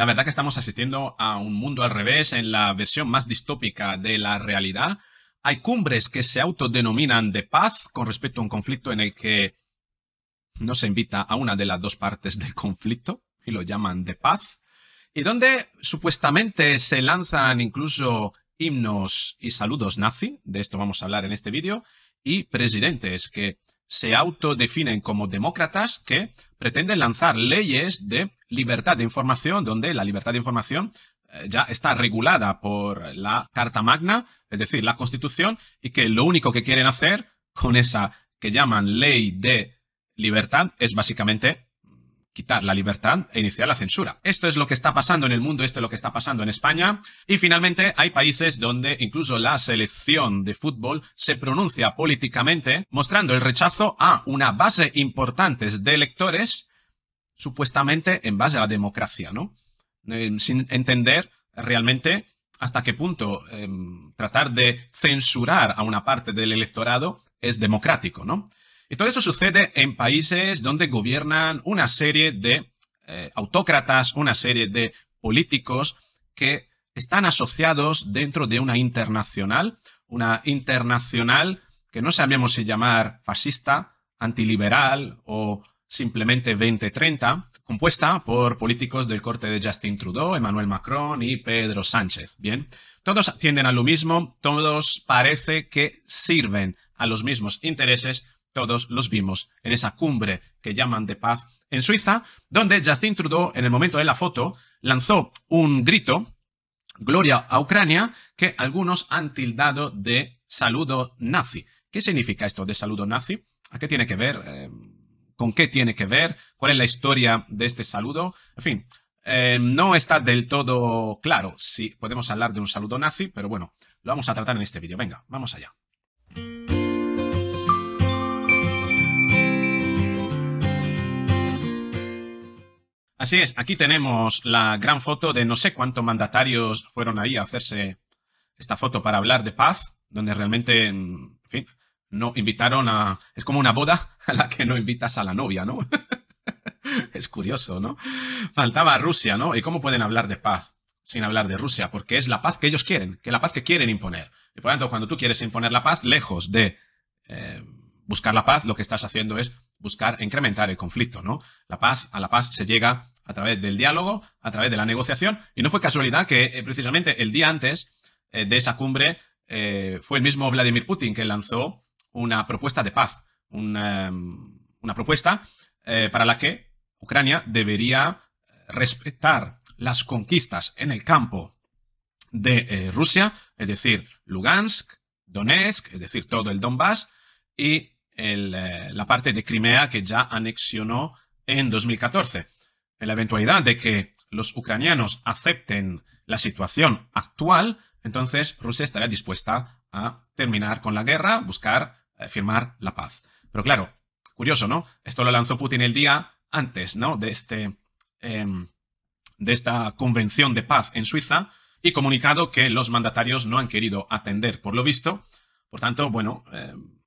La verdad que estamos asistiendo a un mundo al revés en la versión más distópica de la realidad. Hay cumbres que se autodenominan de paz con respecto a un conflicto en el que no se invita a una de las dos partes del conflicto y lo llaman de paz. Y donde supuestamente se lanzan incluso himnos y saludos nazi, de esto vamos a hablar en este vídeo, y presidentes que se autodefinen como demócratas que pretenden lanzar leyes de libertad de información, donde la libertad de información eh, ya está regulada por la Carta Magna, es decir, la Constitución, y que lo único que quieren hacer con esa que llaman ley de libertad es básicamente quitar la libertad e iniciar la censura. Esto es lo que está pasando en el mundo, esto es lo que está pasando en España. Y finalmente hay países donde incluso la selección de fútbol se pronuncia políticamente mostrando el rechazo a una base importante de electores supuestamente en base a la democracia, ¿no? Eh, sin entender realmente hasta qué punto em, tratar de censurar a una parte del electorado es democrático, ¿no? Y todo eso sucede en países donde gobiernan una serie de eh, autócratas, una serie de políticos que están asociados dentro de una internacional, una internacional que no sabemos si llamar fascista, antiliberal o simplemente 2030, compuesta por políticos del corte de Justin Trudeau, Emmanuel Macron y Pedro Sánchez. Bien, todos tienden a lo mismo, todos parece que sirven a los mismos intereses, todos los vimos en esa cumbre que llaman de paz en Suiza, donde Justin Trudeau, en el momento de la foto, lanzó un grito, Gloria a Ucrania, que algunos han tildado de saludo nazi. ¿Qué significa esto de saludo nazi? ¿A qué tiene que ver? Em, ¿Con qué tiene que ver? ¿Cuál es la historia de este saludo? En fin, em, no está del todo claro si podemos hablar de un saludo nazi, pero bueno, lo vamos a tratar en este vídeo. Venga, vamos allá. Así es, aquí tenemos la gran foto de no sé cuántos mandatarios fueron ahí a hacerse esta foto para hablar de paz, donde realmente, en fin, no invitaron a... Es como una boda a la que no invitas a la novia, ¿no? es curioso, ¿no? Faltaba Rusia, ¿no? ¿Y cómo pueden hablar de paz sin hablar de Rusia? Porque es la paz que ellos quieren, que la paz que quieren imponer. Y por lo tanto, cuando tú quieres imponer la paz, lejos de eh, buscar la paz, lo que estás haciendo es buscar incrementar el conflicto, ¿no? La paz, a la paz se llega a través del diálogo, a través de la negociación, y no fue casualidad que eh, precisamente el día antes eh, de esa cumbre eh, fue el mismo Vladimir Putin que lanzó una propuesta de paz, una, mm, una propuesta para la que Ucrania debería respetar las conquistas en el campo de Rusia, es decir, Lugansk, Donetsk, es decir, todo el Donbass, y eh, la parte de Crimea que ya anexionó en 2014. En la eventualidad de que los ucranianos acepten la situación actual, entonces Rusia estará dispuesta a terminar con la guerra, buscar eh, firmar la paz. Pero claro, curioso, ¿no? Esto lo lanzó Putin el día antes, ¿no? De, este, em, de esta convención de paz en Suiza y comunicado que los mandatarios no han querido atender, por lo visto. Por tanto, bueno, em,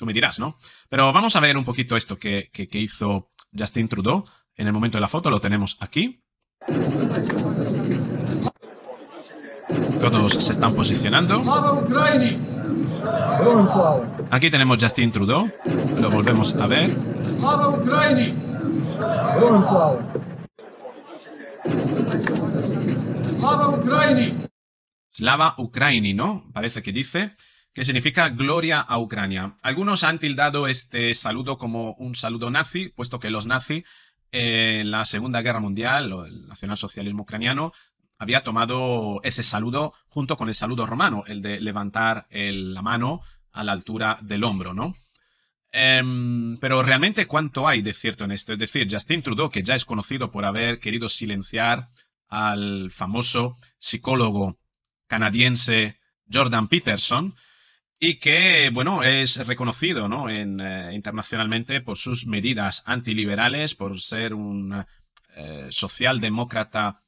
Tú me dirás, ¿no? Pero vamos a ver un poquito esto que, hizo Justin Trudeau. En el momento de la foto lo tenemos aquí. Todos se están posicionando. Aquí tenemos Justin Trudeau. Lo volvemos a ver. Slava Ukraini, ¿no? Parece que dice que significa Gloria a Ucrania. Algunos han tildado este saludo como un saludo nazi, puesto que los nazis en eh, la Segunda Guerra Mundial, o el nacionalsocialismo ucraniano, había tomado ese saludo junto con el saludo romano, el de levantar la mano a la altura del hombro, ¿no? Em, pero realmente cuánto hay de cierto en esto. Es decir, Justin Trudeau, que ya es conocido por haber querido silenciar al famoso psicólogo canadiense Jordan Peterson, y que, bueno, es reconocido en, eh, internacionalmente por sus medidas antiliberales, por ser un eh, socialdemócrata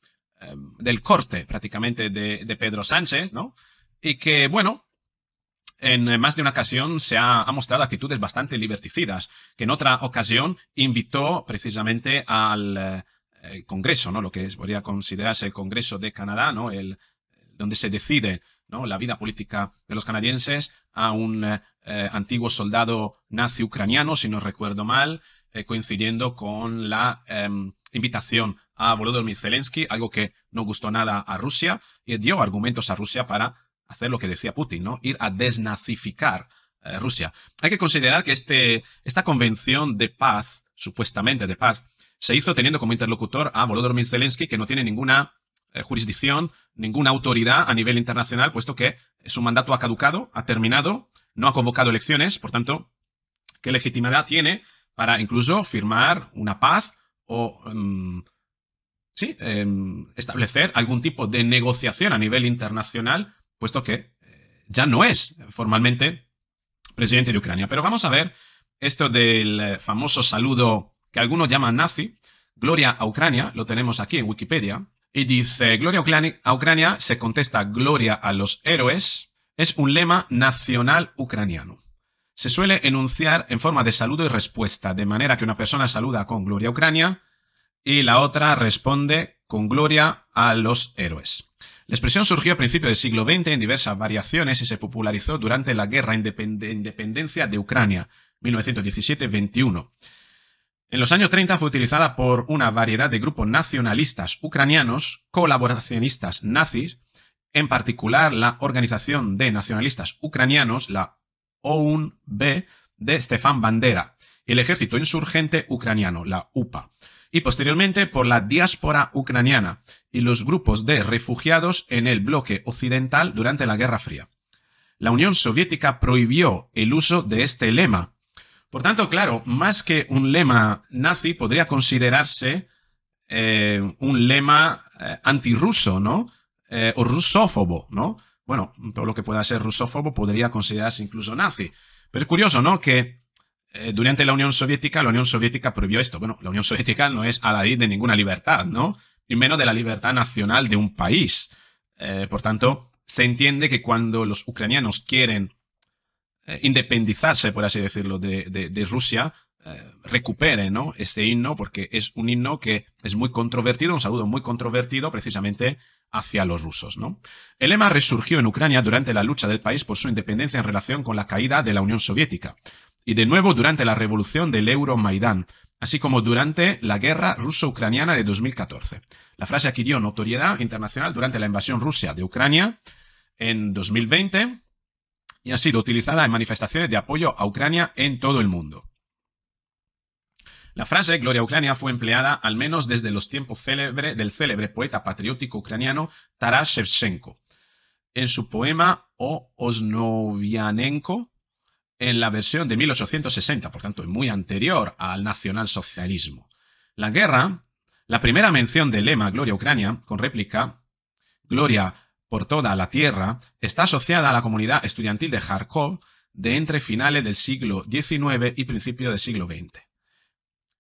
eh, del corte prácticamente de, de, Pedro Sánchez, ¿no? Y que, bueno, en más de una ocasión se ha, mostrado actitudes bastante liberticidas, que en otra ocasión invitó precisamente al Congreso, ¿no? Lo que es, podría considerarse el Congreso de Canadá, ¿no? El, donde se decide la vida política de los canadienses a un eh, eh, antiguo soldado nazi ucraniano, si no recuerdo mal, eh, coincidiendo con la em, invitación a Volodymyr Zelensky, algo que no gustó nada a Rusia, y dio argumentos a Rusia para hacer lo que decía Putin, ¿no? ir a desnazificar Rusia. Hay que considerar que este, esta convención de paz, supuestamente de paz, se hizo teniendo como interlocutor a Volodymyr Zelensky, que no tiene ninguna eh, jurisdicción, ninguna autoridad a nivel internacional, puesto que su mandato ha caducado, ha terminado, no ha convocado elecciones, por tanto, ¿qué legitimidad tiene para incluso firmar una paz o em, sí, em, establecer algún tipo de negociación a nivel internacional, puesto que eh, ya no es formalmente presidente de Ucrania. Pero vamos a ver esto del eh, famoso saludo que algunos llaman nazi. Gloria a Ucrania, lo tenemos aquí en Wikipedia. Y dice, Gloria a Ucrania se contesta Gloria a los héroes, es un lema nacional ucraniano. Se suele enunciar en forma de saludo y respuesta, de manera que una persona saluda con Gloria a Ucrania y la otra responde con Gloria a los héroes. La expresión surgió a principios del siglo XX en diversas variaciones y se popularizó durante la Guerra Independencia de Ucrania, 1917-21. En los años 30 fue utilizada por una variedad de grupos nacionalistas ucranianos, colaboracionistas nazis, en particular la Organización de Nacionalistas Ucranianos, la OUNB, de Stefan Bandera, el Ejército Insurgente Ucraniano, la UPA, y posteriormente por la diáspora ucraniana y los grupos de refugiados en el bloque occidental durante la Guerra Fría. La Unión Soviética prohibió el uso de este lema, por tanto, claro, más que un lema nazi, podría considerarse eh, un lema eh, antirruso, ¿no? Eh, o rusófobo, ¿no? Bueno, todo lo que pueda ser rusófobo podría considerarse incluso nazi. Pero es curioso, ¿no? Que durante la Unión Soviética, la Unión Soviética prohibió esto. Bueno, la Unión Soviética no es a aladí de ninguna libertad, ¿no? Y menos de la libertad nacional de un país. por tanto, se entiende que cuando los ucranianos quieren eh, independizarse, por así decirlo, de, Rusia, eh, recupere ¿no? este himno, porque es un himno que es muy controvertido, un saludo muy controvertido precisamente hacia los rusos. ¿no? El lema resurgió en Ucrania durante la lucha del país por su independencia en relación con la caída de la Unión Soviética, y de nuevo durante la revolución del maidán así como durante la guerra ruso-ucraniana de 2014. La frase adquirió notoriedad internacional durante la invasión rusa de Ucrania en 2020 y ha sido utilizada en manifestaciones de apoyo a Ucrania en todo el mundo. La frase Gloria Ucrania fue empleada al menos desde los tiempos célebres, del célebre poeta patriótico ucraniano Taras Shevchenko en su poema O Osnovianenko en la versión de 1860, por tanto, muy anterior al nacionalsocialismo. La guerra, la primera mención del lema Gloria Ucrania, con réplica Gloria por toda la tierra está asociada a la comunidad estudiantil de Kharkov de entre finales del siglo XIX y principios del siglo XX.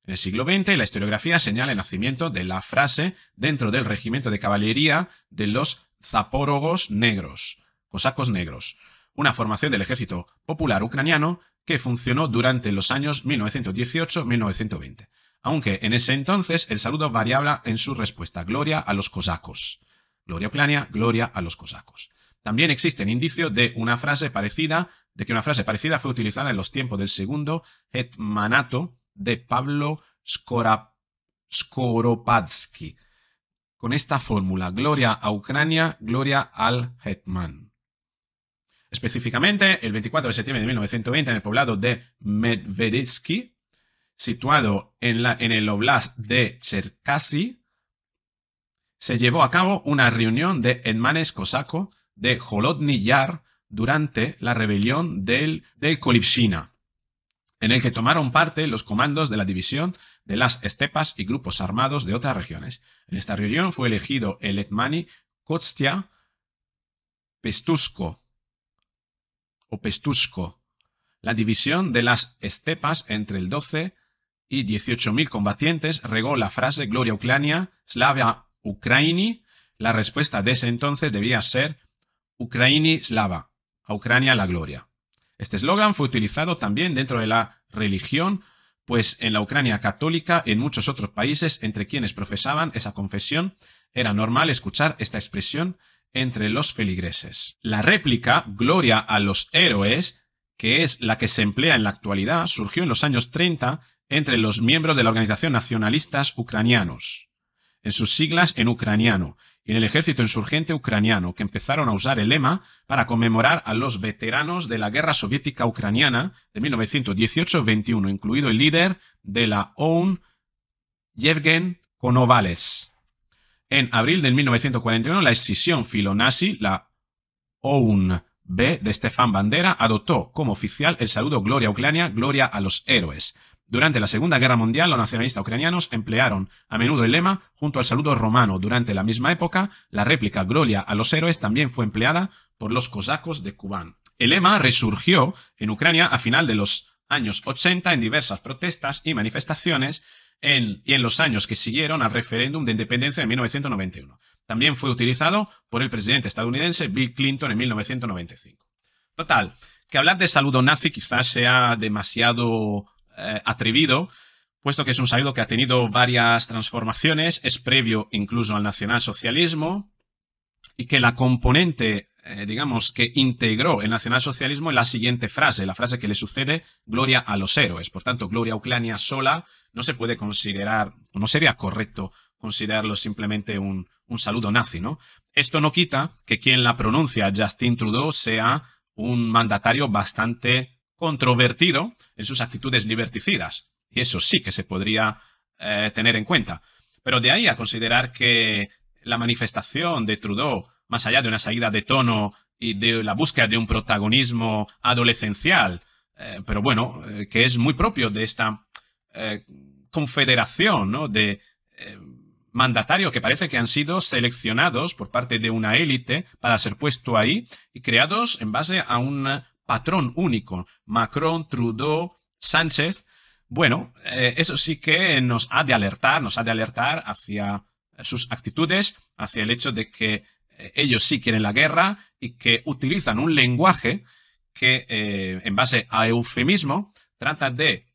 En el siglo XX, la historiografía señala el nacimiento de la frase dentro del regimiento de caballería de los zapórogos negros, cosacos negros, una formación del ejército popular ucraniano que funcionó durante los años 1918-1920, aunque en ese entonces el saludo variaba en su respuesta gloria a los cosacos. Gloria a Ucrania, gloria a los cosacos. También existen indicios de una frase parecida, de que una frase parecida fue utilizada en los tiempos del segundo hetmanato de Pablo Skoropadsky, con esta fórmula, gloria a Ucrania, gloria al hetman. Específicamente, el 24 de septiembre de 1920, en el poblado de Medvedetsky, situado en, la, en el oblast de Cherkasy, se llevó a cabo una reunión de enmanes cosaco de Holodny Yar durante la rebelión del, del Kolivshina, en el que tomaron parte los comandos de la división de las estepas y grupos armados de otras regiones. En esta reunión fue elegido el etmani Kostia Pestusko. la división de las estepas entre el 12 y 18.000 combatientes regó la frase Gloria Ucrania, Slavia Ucraini, la respuesta de ese entonces debía ser Ucraini slava, a Ucrania la gloria. Este eslogan fue utilizado también dentro de la religión, pues en la Ucrania católica, en muchos otros países entre quienes profesaban esa confesión, era normal escuchar esta expresión entre los feligreses. La réplica Gloria a los héroes, que es la que se emplea en la actualidad, surgió en los años 30 entre los miembros de la Organización Nacionalistas Ucranianos en sus siglas en ucraniano, y en el ejército insurgente ucraniano, que empezaron a usar el lema para conmemorar a los veteranos de la guerra soviética ucraniana de 1918-21, incluido el líder de la OUN, Yevgen Konovales. En abril de 1941, la escisión filonazi, la OUN B de Stefan Bandera, adoptó como oficial el saludo Gloria Ucrania, Gloria a los héroes, durante la Segunda Guerra Mundial, los nacionalistas ucranianos emplearon a menudo el lema junto al saludo romano. Durante la misma época, la réplica Gloria a los héroes también fue empleada por los cosacos de Kubán. El lema resurgió en Ucrania a final de los años 80 en diversas protestas y manifestaciones y en los años que siguieron al referéndum de independencia de 1991. También fue utilizado por el presidente estadounidense Bill Clinton en 1995. Total, que hablar de saludo nazi quizás sea demasiado eh, atrevido, puesto que es un saludo que ha tenido varias transformaciones, es previo incluso al nacionalsocialismo, y que la componente, eh, digamos, que integró el nacionalsocialismo es la siguiente frase, la frase que le sucede, gloria a los héroes. Por tanto, gloria a Ucrania sola no se puede considerar, no sería correcto considerarlo simplemente un, un saludo nazi, ¿no? Esto no quita que quien la pronuncia, Justin Trudeau, sea un mandatario bastante controvertido en sus actitudes liberticidas. Y eso sí que se podría eh, tener en cuenta. Pero de ahí a considerar que la manifestación de Trudeau, más allá de una salida de tono y de la búsqueda de un protagonismo adolescencial, eh, pero bueno, eh, que es muy propio de esta confederación de mandatarios que parece que han sido seleccionados por parte de una élite para ser puesto ahí y creados en base a un patrón único, Macron, Trudeau, Sánchez, bueno, eh, eso sí que nos ha de alertar, nos ha de alertar hacia sus actitudes, hacia el hecho de que eh, ellos sí quieren la guerra y que utilizan un lenguaje que, eh, en base a eufemismo, trata de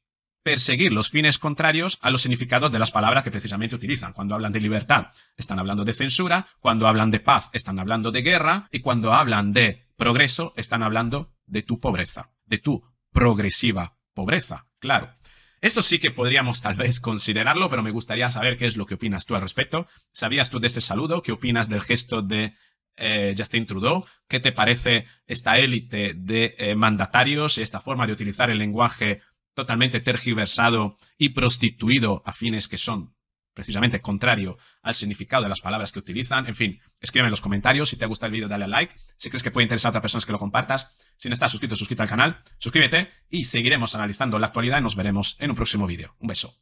perseguir los fines contrarios a los significados de las palabras que precisamente utilizan. Cuando hablan de libertad, están hablando de censura, cuando hablan de paz, están hablando de guerra, y cuando hablan de progreso, están hablando de tu pobreza, de tu progresiva pobreza, claro. Esto sí que podríamos tal vez considerarlo, pero me gustaría saber qué es lo que opinas tú al respecto. ¿Sabías tú de este saludo? ¿Qué opinas del gesto de eh, Justin Trudeau? ¿Qué te parece esta élite de eh, mandatarios, esta forma de utilizar el lenguaje totalmente tergiversado y prostituido a fines que son precisamente contrario al significado de las palabras que utilizan. En fin, escríbeme en los comentarios. Si te gusta el vídeo, dale a like. Si crees que puede interesar a otras personas que lo compartas. Si no estás suscrito, suscríbete al canal, suscríbete y seguiremos analizando la actualidad nos veremos en un próximo vídeo. Un beso.